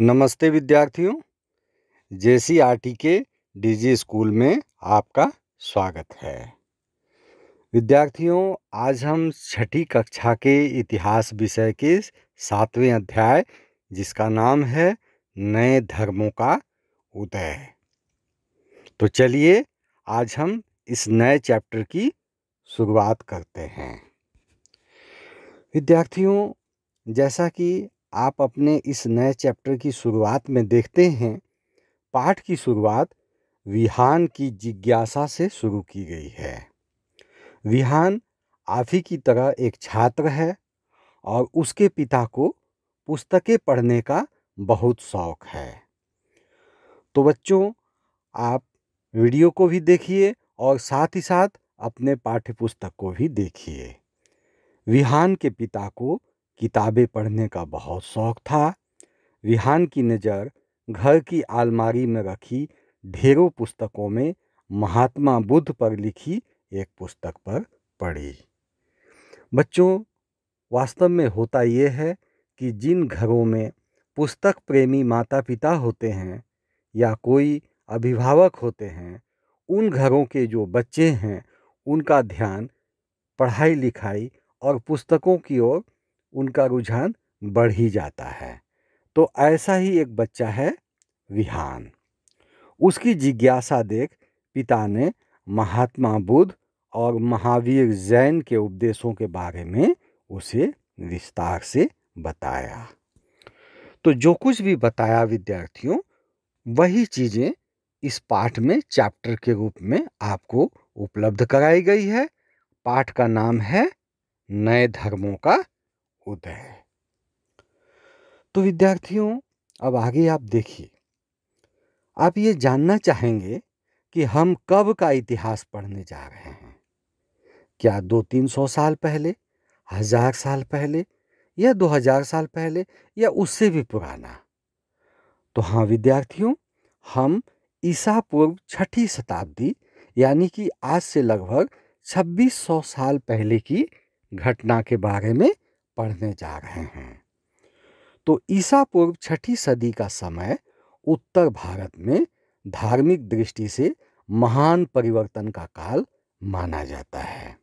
नमस्ते विद्यार्थियों J C R T के डीजी स्कूल में आपका स्वागत है विद्यार्थियों आज हम छठी कक्षा के इतिहास विषय के सातवें अध्याय जिसका नाम है नए धर्मों का उदय तो चलिए आज हम इस नए चैप्टर की शुरुआत करते हैं विद्यार्थियों जैसा कि आप अपने इस नए चैप्टर की शुरुआत में देखते हैं पाठ की शुरुआत विहान की जिज्ञासा से शुरू की गई है विहान आप ही की तरह एक छात्र है और उसके पिता को पुस्तकें पढ़ने का बहुत शौक है तो बच्चों आप वीडियो को भी देखिए और साथ ही साथ अपने पाठ्य पुस्तक को भी देखिए विहान के पिता को किताबें पढ़ने का बहुत शौक था रिहान की नज़र घर की आलमारी में रखी ढेरों पुस्तकों में महात्मा बुद्ध पर लिखी एक पुस्तक पर पढ़ी बच्चों वास्तव में होता यह है कि जिन घरों में पुस्तक प्रेमी माता पिता होते हैं या कोई अभिभावक होते हैं उन घरों के जो बच्चे हैं उनका ध्यान पढ़ाई लिखाई और पुस्तकों की ओर उनका रुझान बढ़ ही जाता है तो ऐसा ही एक बच्चा है विहान उसकी जिज्ञासा देख पिता ने महात्मा बुद्ध और महावीर जैन के उपदेशों के बारे में उसे विस्तार से बताया तो जो कुछ भी बताया विद्यार्थियों वही चीज़ें इस पाठ में चैप्टर के रूप में आपको उपलब्ध कराई गई है पाठ का नाम है नए धर्मों का उदय तो विद्यार्थियों अब आगे आप देखिए आप ये जानना चाहेंगे कि हम कब का इतिहास पढ़ने जा रहे हैं क्या दो तीन सौ साल पहले हजार साल पहले या दो हजार साल पहले या उससे भी पुराना तो हाँ विद्यार्थियों हम ईसा पूर्व छठी शताब्दी यानी कि आज से लगभग 2600 साल पहले की घटना के बारे में पढ़ने जा रहे हैं तो ईसा पूर्व छठी सदी का समय उत्तर भारत में धार्मिक दृष्टि से महान परिवर्तन का काल माना जाता है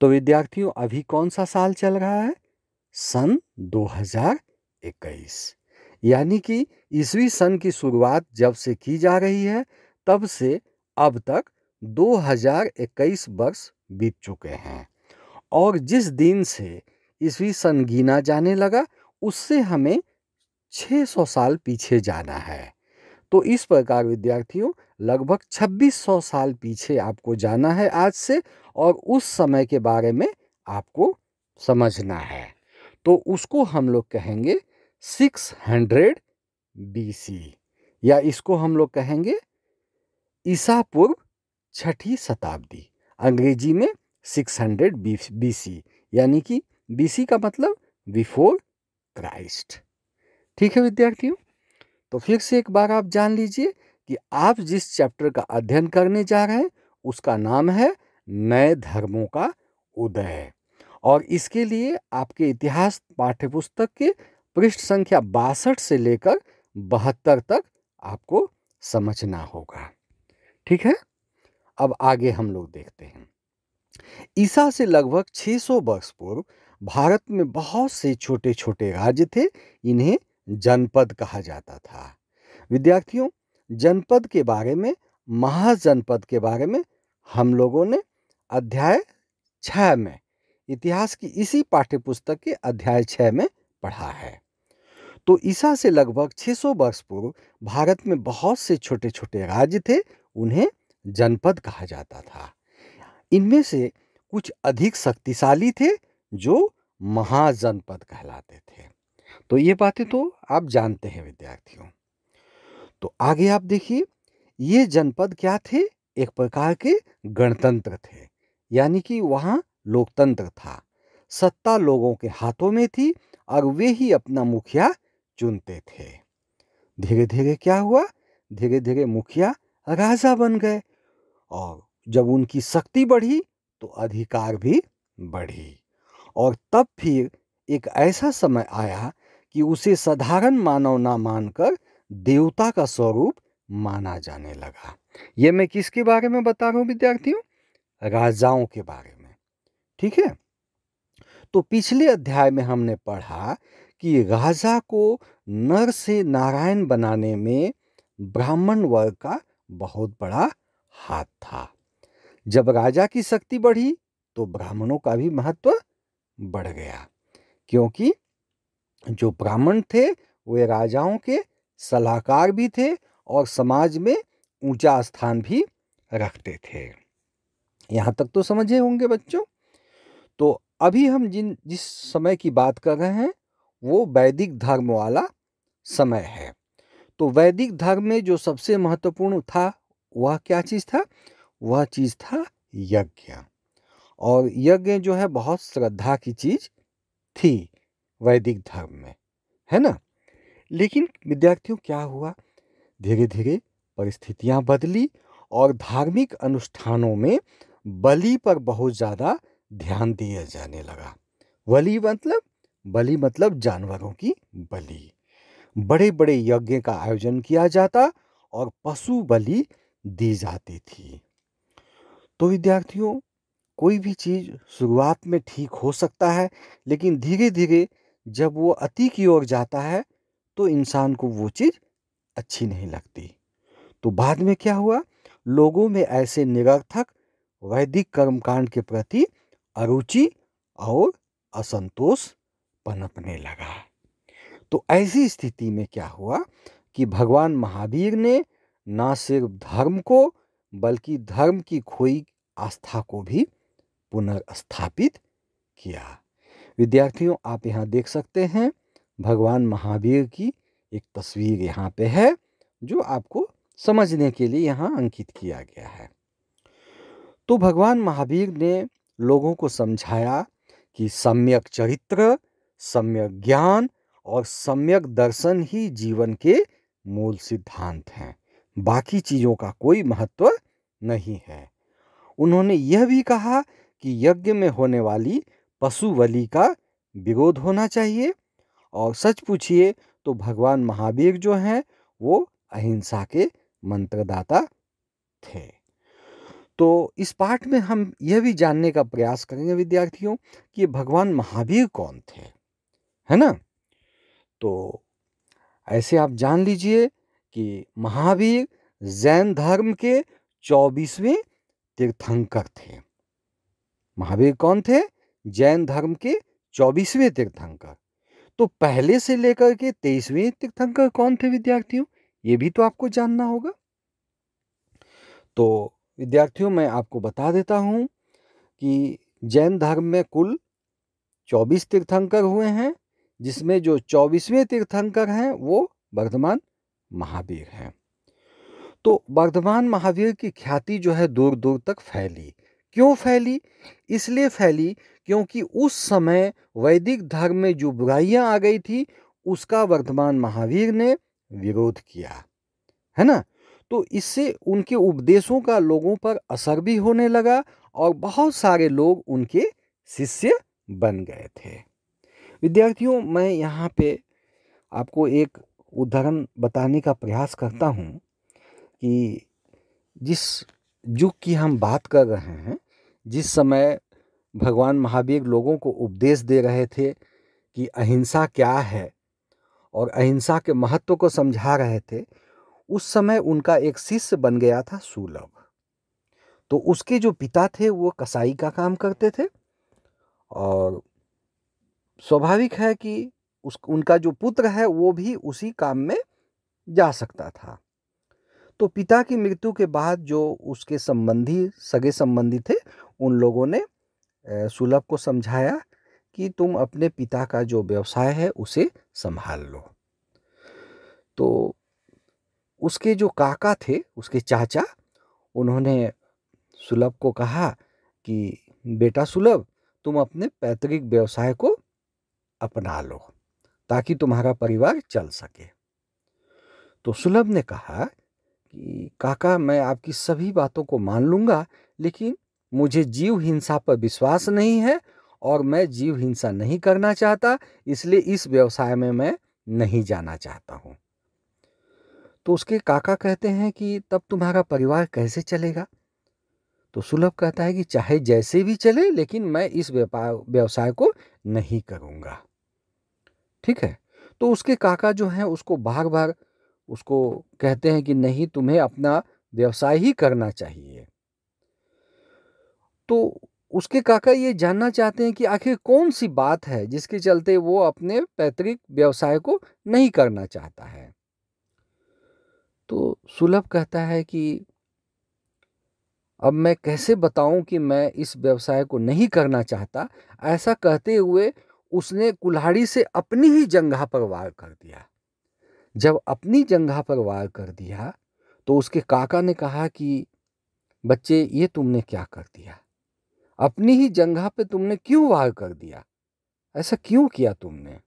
तो विद्यार्थियों अभी कौन सा साल चल रहा है सन 2021 यानी कि ईसवी सन की शुरुआत जब से की जा रही है तब से अब तक 2021 वर्ष बीत चुके हैं और जिस दिन से ईस्वी सन गिना जाने लगा उससे हमें 600 साल पीछे जाना है तो इस प्रकार विद्यार्थियों लगभग 2600 साल पीछे आपको जाना है आज से और उस समय के बारे में आपको समझना है तो उसको हम लोग कहेंगे 600 हंड्रेड बी या इसको हम लोग कहेंगे ईसा पूर्व छठी शताब्दी अंग्रेजी में 600 हंड्रेड बी यानी कि बीसी का मतलब बिफोर क्राइस्ट ठीक है विद्यार्थियों तो फिर से एक बार आप जान लीजिए कि आप जिस चैप्टर का अध्ययन करने जा रहे हैं उसका नाम है नए धर्मों का उदय और इसके लिए आपके इतिहास पाठ्यपुस्तक के पृष्ठ संख्या बासठ से लेकर बहत्तर तक आपको समझना होगा ठीक है अब आगे हम लोग देखते हैं ईसा से लगभग 600 वर्ष पूर्व भारत में बहुत से छोटे छोटे राज्य थे इन्हें जनपद कहा जाता था विद्यार्थियों जनपद के बारे में महाजनपद के बारे में हम लोगों ने अध्याय छः में इतिहास की इसी पाठ्यपुस्तक के अध्याय छः में पढ़ा है तो ईसा से लगभग 600 वर्ष पूर्व भारत में बहुत से छोटे छोटे राज्य थे उन्हें जनपद कहा जाता था इनमें से कुछ अधिक शक्तिशाली थे जो महाजनपद कहलाते थे तो ये बातें तो आप जानते हैं विद्यार्थियों तो आगे आप देखिए ये जनपद क्या थे एक प्रकार के गणतंत्र थे यानी कि वहाँ लोकतंत्र था सत्ता लोगों के हाथों में थी और वे ही अपना मुखिया चुनते थे धीरे धीरे क्या हुआ धीरे धीरे मुखिया राजा बन गए और जब उनकी शक्ति बढ़ी तो अधिकार भी बढ़ी और तब फिर एक ऐसा समय आया कि उसे साधारण मानव ना मानकर देवता का स्वरूप माना जाने लगा यह मैं किसके बारे में बता रहा हूँ विद्यार्थियों राजाओं के बारे में ठीक है तो पिछले अध्याय में हमने पढ़ा कि राजा को नर से नारायण बनाने में ब्राह्मण वर्ग का बहुत बड़ा हाथ था जब राजा की शक्ति बढ़ी तो ब्राह्मणों का भी महत्व बढ़ गया क्योंकि जो ब्राह्मण थे वे राजाओं के सलाहकार भी थे और समाज में ऊंचा स्थान भी रखते थे यहाँ तक तो समझे होंगे बच्चों तो अभी हम जिन जिस समय की बात कर रहे हैं वो वैदिक धर्म वाला समय है तो वैदिक धर्म में जो सबसे महत्वपूर्ण था वह क्या चीज़ था वह चीज़ था यज्ञ और यज्ञ जो है बहुत श्रद्धा की चीज थी वैदिक धर्म में है ना लेकिन विद्यार्थियों क्या हुआ धीरे धीरे परिस्थितियाँ बदली और धार्मिक अनुष्ठानों में बलि पर बहुत ज़्यादा ध्यान दिया जाने लगा बलि मतलब बलि मतलब जानवरों की बलि बड़े बड़े यज्ञ का आयोजन किया जाता और पशु बलि दी जाती थी तो विद्यार्थियों कोई भी चीज़ शुरुआत में ठीक हो सकता है लेकिन धीरे धीरे जब वो अति की ओर जाता है तो इंसान को वो चीज़ अच्छी नहीं लगती तो बाद में क्या हुआ लोगों में ऐसे निरर्थक वैदिक कर्मकांड के प्रति अरुचि और असंतोष पनपने लगा तो ऐसी स्थिति में क्या हुआ कि भगवान महावीर ने ना सिर्फ धर्म को बल्कि धर्म की खोई आस्था को भी पुनर्स्थापित किया विद्यार्थियों आप यहाँ देख सकते हैं भगवान महावीर की एक तस्वीर यहाँ पे है जो आपको समझने के लिए यहाँ अंकित किया गया है तो भगवान महावीर ने लोगों को समझाया कि सम्यक चरित्र सम्यक ज्ञान और सम्यक दर्शन ही जीवन के मूल सिद्धांत हैं बाकी चीज़ों का कोई महत्व नहीं है उन्होंने यह भी कहा कि यज्ञ में होने वाली पशु बलि का विरोध होना चाहिए और सच पूछिए तो भगवान महावीर जो हैं वो अहिंसा के मंत्रदाता थे तो इस पाठ में हम यह भी जानने का प्रयास करेंगे विद्यार्थियों कि भगवान महावीर कौन थे है ना तो ऐसे आप जान लीजिए कि महावीर जैन धर्म के चौबीसवें तीर्थंकर थे महावीर कौन थे जैन धर्म के चौबीसवें तीर्थंकर तो पहले से लेकर के तेईसवें तीर्थंकर कौन थे विद्यार्थियों ये भी तो आपको जानना होगा तो विद्यार्थियों मैं आपको बता देता हूँ कि जैन धर्म में कुल चौबीस तीर्थंकर हुए हैं जिसमें जो चौबीसवें तीर्थंकर हैं वो वर्धमान महावीर हैं तो वर्धमान महावीर की ख्याति जो है दूर दूर तक फैली क्यों फैली इसलिए फैली क्योंकि उस समय वैदिक धर्म में जो बुराइयां आ गई थी उसका वर्धमान महावीर ने विरोध किया है ना तो इससे उनके उपदेशों का लोगों पर असर भी होने लगा और बहुत सारे लोग उनके शिष्य बन गए थे विद्यार्थियों मैं यहाँ पे आपको एक उदाहरण बताने का प्रयास करता हूँ कि जिस युग की हम बात कर रहे हैं जिस समय भगवान महावीर लोगों को उपदेश दे रहे थे कि अहिंसा क्या है और अहिंसा के महत्व को समझा रहे थे उस समय उनका एक शिष्य बन गया था सुलभ तो उसके जो पिता थे वो कसाई का काम करते थे और स्वाभाविक है कि उस उनका जो पुत्र है वो भी उसी काम में जा सकता था तो पिता की मृत्यु के बाद जो उसके संबंधी सगे संबंधी थे उन लोगों ने सुलभ को समझाया कि तुम अपने पिता का जो व्यवसाय है उसे संभाल लो तो उसके जो काका थे उसके चाचा उन्होंने सुलभ को कहा कि बेटा सुलभ तुम अपने पैतृक व्यवसाय को अपना लो ताकि तुम्हारा परिवार चल सके तो सुलभ ने कहा कि काका मैं आपकी सभी बातों को मान लूँगा लेकिन मुझे जीव हिंसा पर विश्वास नहीं है और मैं जीव हिंसा नहीं करना चाहता इसलिए इस व्यवसाय में मैं नहीं जाना चाहता हूँ तो उसके काका कहते हैं कि तब तुम्हारा परिवार कैसे चलेगा तो सुलभ कहता है कि चाहे जैसे भी चले लेकिन मैं इस व्यापार व्यवसाय को नहीं करूँगा ठीक है तो उसके काका जो हैं उसको बार बार उसको कहते हैं कि नहीं तुम्हें अपना व्यवसाय ही करना चाहिए तो उसके काका ये जानना चाहते हैं कि आखिर कौन सी बात है जिसके चलते वो अपने पैतृक व्यवसाय को नहीं करना चाहता है तो सुलभ कहता है कि अब मैं कैसे बताऊं कि मैं इस व्यवसाय को नहीं करना चाहता ऐसा कहते हुए उसने कुल्हाड़ी से अपनी ही जंगा पर वार कर दिया जब अपनी जंगा पर वार कर दिया तो उसके काका ने कहा कि बच्चे ये तुमने क्या कर दिया अपनी ही जगह पे तुमने क्यों वार कर दिया ऐसा क्यों किया तुमने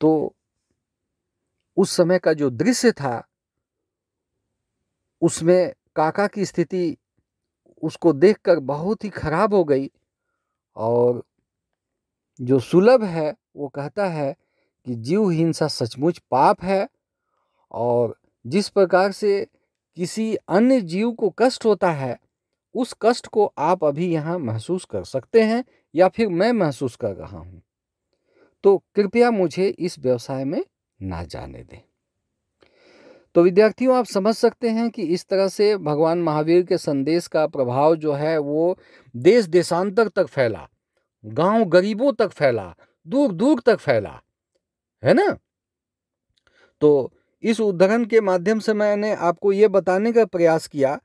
तो उस समय का जो दृश्य था उसमें काका की स्थिति उसको देखकर बहुत ही खराब हो गई और जो सुलभ है वो कहता है कि जीव हिंसा सचमुच पाप है और जिस प्रकार से किसी अन्य जीव को कष्ट होता है उस कष्ट को आप अभी यहाँ महसूस कर सकते हैं या फिर मैं महसूस कर रहा हूँ तो कृपया मुझे इस व्यवसाय में ना जाने दें तो विद्यार्थियों आप समझ सकते हैं कि इस तरह से भगवान महावीर के संदेश का प्रभाव जो है वो देश देशांतर तक फैला गांव गरीबों तक फैला दूर दूर तक फैला है ना तो इस उदाहरण के माध्यम से मैंने आपको ये बताने का प्रयास किया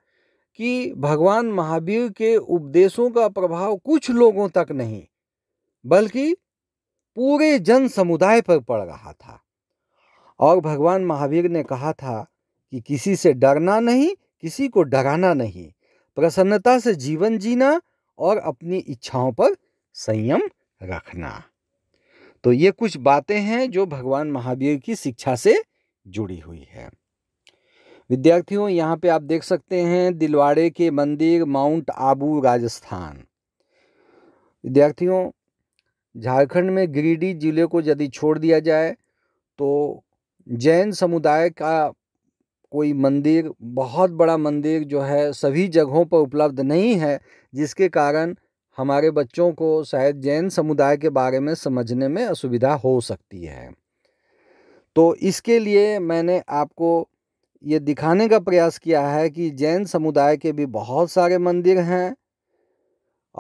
कि भगवान महावीर के उपदेशों का प्रभाव कुछ लोगों तक नहीं बल्कि पूरे जन समुदाय पर पड़ रहा था और भगवान महावीर ने कहा था कि किसी से डरना नहीं किसी को डराना नहीं प्रसन्नता से जीवन जीना और अपनी इच्छाओं पर संयम रखना तो ये कुछ बातें हैं जो भगवान महावीर की शिक्षा से जुड़ी हुई है विद्यार्थियों यहाँ पे आप देख सकते हैं दिलवाड़े के मंदिर माउंट आबू राजस्थान विद्यार्थियों झारखंड में गिरिडीह जिले को यदि छोड़ दिया जाए तो जैन समुदाय का कोई मंदिर बहुत बड़ा मंदिर जो है सभी जगहों पर उपलब्ध नहीं है जिसके कारण हमारे बच्चों को शायद जैन समुदाय के बारे में समझने में असुविधा हो सकती है तो इसके लिए मैंने आपको ये दिखाने का प्रयास किया है कि जैन समुदाय के भी बहुत सारे मंदिर हैं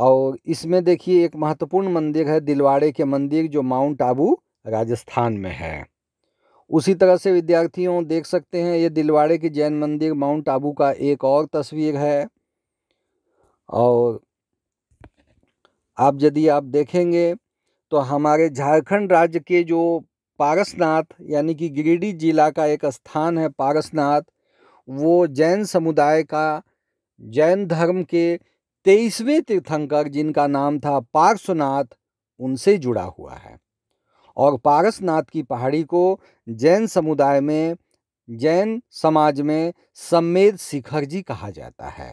और इसमें देखिए एक महत्वपूर्ण मंदिर है दिलवाड़े के मंदिर जो माउंट आबू राजस्थान में है उसी तरह से विद्यार्थियों देख सकते हैं ये दिलवाड़े के जैन मंदिर माउंट आबू का एक और तस्वीर है और आप यदि आप देखेंगे तो हमारे झारखंड राज्य के जो पारसनाथ यानी कि गिरिडीह जिला का एक स्थान है पारसनाथ वो जैन समुदाय का जैन धर्म के तेईसवें तीर्थंकर जिनका नाम था पार्श्वनाथ उनसे जुड़ा हुआ है और पारसनाथ की पहाड़ी को जैन समुदाय में जैन समाज में सम्मेद शिखर जी कहा जाता है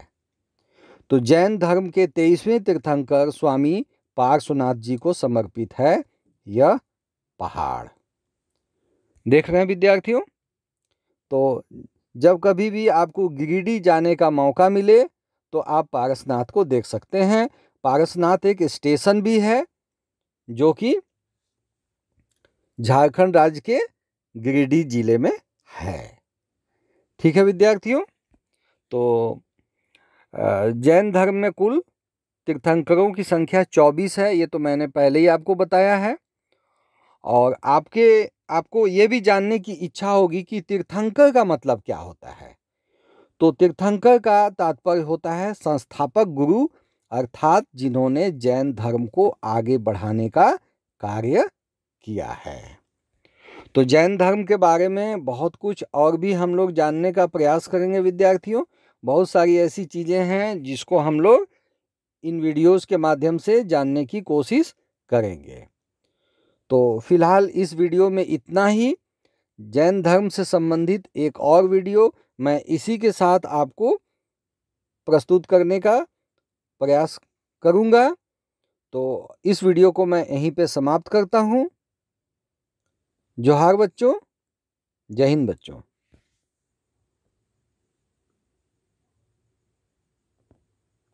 तो जैन धर्म के तेईसवें तीर्थंकर स्वामी पार्श्वनाथ जी को समर्पित है यह पहाड़ देख रहे हैं विद्यार्थियों तो जब कभी भी आपको गिरिडीह जाने का मौका मिले तो आप पारसनाथ को देख सकते हैं पारसनाथ एक स्टेशन भी है जो कि झारखंड राज्य के गिरिडीह जिले में है ठीक है विद्यार्थियों तो जैन धर्म में कुल तीर्थंकरों की संख्या चौबीस है ये तो मैंने पहले ही आपको बताया है और आपके आपको ये भी जानने की इच्छा होगी कि तीर्थंकर का मतलब क्या होता है तो तीर्थंकर का तात्पर्य होता है संस्थापक गुरु अर्थात जिन्होंने जैन धर्म को आगे बढ़ाने का कार्य किया है तो जैन धर्म के बारे में बहुत कुछ और भी हम लोग जानने का प्रयास करेंगे विद्यार्थियों बहुत सारी ऐसी चीज़ें हैं जिसको हम लोग इन वीडियोस के माध्यम से जानने की कोशिश करेंगे तो फिलहाल इस वीडियो में इतना ही जैन धर्म से संबंधित एक और वीडियो मैं इसी के साथ आपको प्रस्तुत करने का प्रयास करूँगा तो इस वीडियो को मैं यहीं पे समाप्त करता हूँ जोहार बच्चों जय हिंद बच्चों